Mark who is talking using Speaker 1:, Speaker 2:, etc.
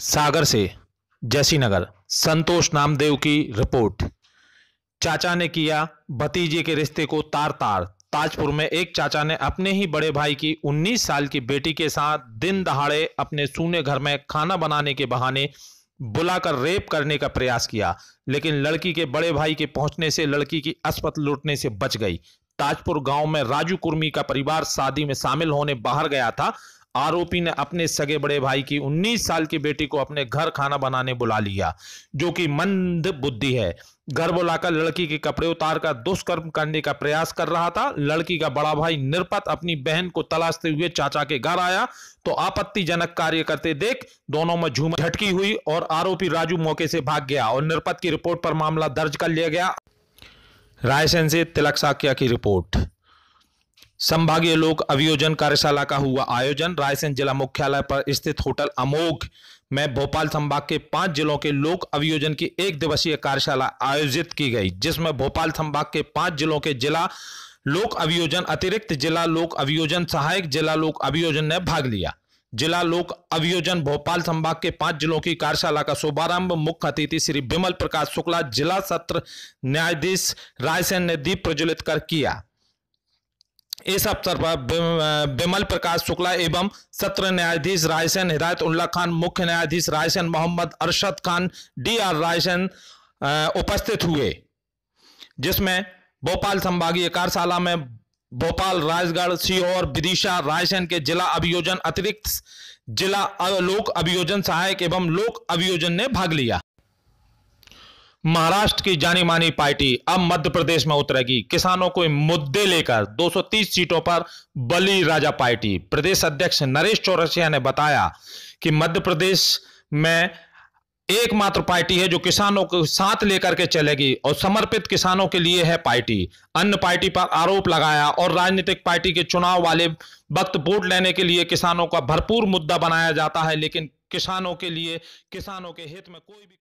Speaker 1: सागर से नगर संतोष नामदेव की रिपोर्ट चाचा ने किया भतीजे के रिश्ते को तार तार ताजपुर में एक चाचा ने अपने ही बड़े भाई की 19 साल की बेटी के साथ दिन दहाड़े अपने सूने घर में खाना बनाने के बहाने बुलाकर रेप करने का प्रयास किया लेकिन लड़की के बड़े भाई के पहुंचने से लड़की की अस्पत लुटने से बच गई ताजपुर गांव में राजू कुर्मी का परिवार शादी में शामिल होने बाहर गया था आरोपी ने अपने सगे बड़े भाई की 19 साल की बेटी को अपने घर खाना बनाने बुला लिया जो कि मंद बुद्धि है घर बुलाकर लड़की के कपड़े उतार कर दुष्कर्म करने का प्रयास कर रहा था लड़की का बड़ा भाई निरपत अपनी बहन को तलाशते हुए चाचा के घर आया तो आपत्तिजनक कार्य करते देख दोनों में झूम झटकी हुई और आरोपी राजू मौके से भाग गया और निरपत की रिपोर्ट पर मामला दर्ज कर लिया गया रायसेन से तिलक साकिया की रिपोर्ट संभागीय लोक अभियोजन कार्यशाला का हुआ आयोजन रायसेन जिला मुख्यालय पर स्थित होटल अमोघ में भोपाल संभाग के पांच जिलों के लोक अभियोजन की एक दिवसीय कार्यशाला आयोजित की गई जिसमें भोपाल संभाग के पांच जिलों के जिला लोक अभियोजन अतिरिक्त जिला लोक अभियोजन सहायक जिला लोक अभियोजन ने भाग लिया जिला लोक अभियोजन भोपाल संभाग के पांच जिलों की कार्यशाला का शुभारंभ मुख्य अतिथि श्री विमल प्रकाश शुक्ला जिला सत्र न्यायाधीश रायसेन ने दीप प्रज्वलित कर किया इस अवसर पर विमल प्रकाश शुक्ला एवं सत्र न्यायाधीश रायसेन हिदायत उल्ला खान मुख्य न्यायाधीश रायसेन मोहम्मद अरशद खान डी आर रायसेन उपस्थित हुए जिसमें भोपाल संभागीय कार्यशाला में भोपाल राजगढ़ सीहोर विदिशा रायसेन के जिला अभियोजन अतिरिक्त जिला लोक अभियोजन सहायक एवं लोक अभियोजन ने भाग लिया महाराष्ट्र की जानी मानी पार्टी अब मध्य प्रदेश में उतरेगी किसानों को मुद्दे लेकर 230 सीटों पर बली राजा पार्टी प्रदेश अध्यक्ष नरेश चौरसिया ने बताया कि मध्य प्रदेश में एकमात्र पार्टी है जो किसानों को साथ लेकर के चलेगी और समर्पित किसानों के लिए है पार्टी अन्य पार्टी पर आरोप लगाया और राजनीतिक पार्टी के चुनाव वाले वक्त वोट लेने के लिए किसानों का भरपूर मुद्दा बनाया जाता है लेकिन किसानों के लिए किसानों के हित में कोई भी